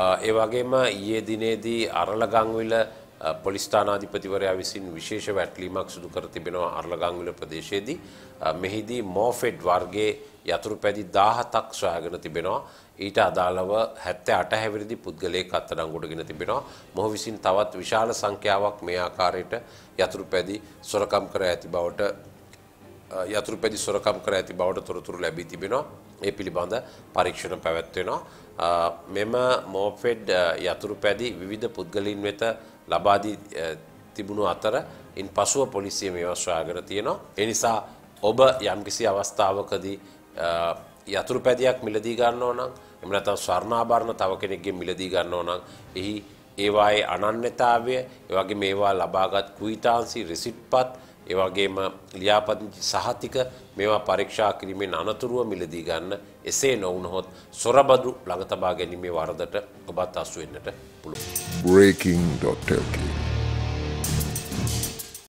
ඒ වගේම ඊයේ දිනේදී අරලගංවිල පොලිස්ථානාධිපතිවරයා විසින් විශේෂ වැටලීමක් සිදු කර තිබෙනවා අරලගංවිල ප්‍රදේශයේදී. මෙහිදී මෝෆෙඩ් වර්ගයේ යතුරු පැදි 17ක් සොයාගෙන තිබෙනවා. ඊට අදාළව 78 හැවිරිදි පුද්ගලයෙක් අත්අඩංගුවටගෙන තිබෙනවා. මොහු විසින් තවත් විශාල සංඛ්‍යාවක් මේ ආකාරයට යතුරු පැදි සොරකම් කර ඇති බවට යතුරු පැදි සොරකම් කර ඇති බවට තොරතුරු ලැබී තිබෙනවා. ඒ පිළිබඳ පරීක්ෂණ පැවැත්වෙනවා. මෙම මෝෆෙඩ් යතුරු පැදි විවිධ පුද්ගලින් වෙත ලබාදී තිබුණු අතර ඉන් පසුව පොලිසිය මේවස්වාගර තියෙනවා. එනිසා ඔබ යම්කිසි අවස්ථාවකදී යතුරු පැදයක් මිලදී ගන්නෝ නම් එමනතම් ස්වර්ණාභරණ තව කෙනෙක්ගේ මිලදී ගන්නෝ නම් එහි ඒවායේ අනන්‍යතාවය එවගේ මේවා ලබාගත් කුයිතාන්සි රිසිට්පත් ඒ වගේම ලියාපදිංචි සහතික මේවා පරීක්ෂා කිරීමෙන් අනතුරුව මිලදී ගන්න. එසේ නොවුනහොත් සොරබදු ළඟ තබා ගැනීමේ වරදට ඔබත් අසු වෙන්නට පුළුවන්. breaking.lk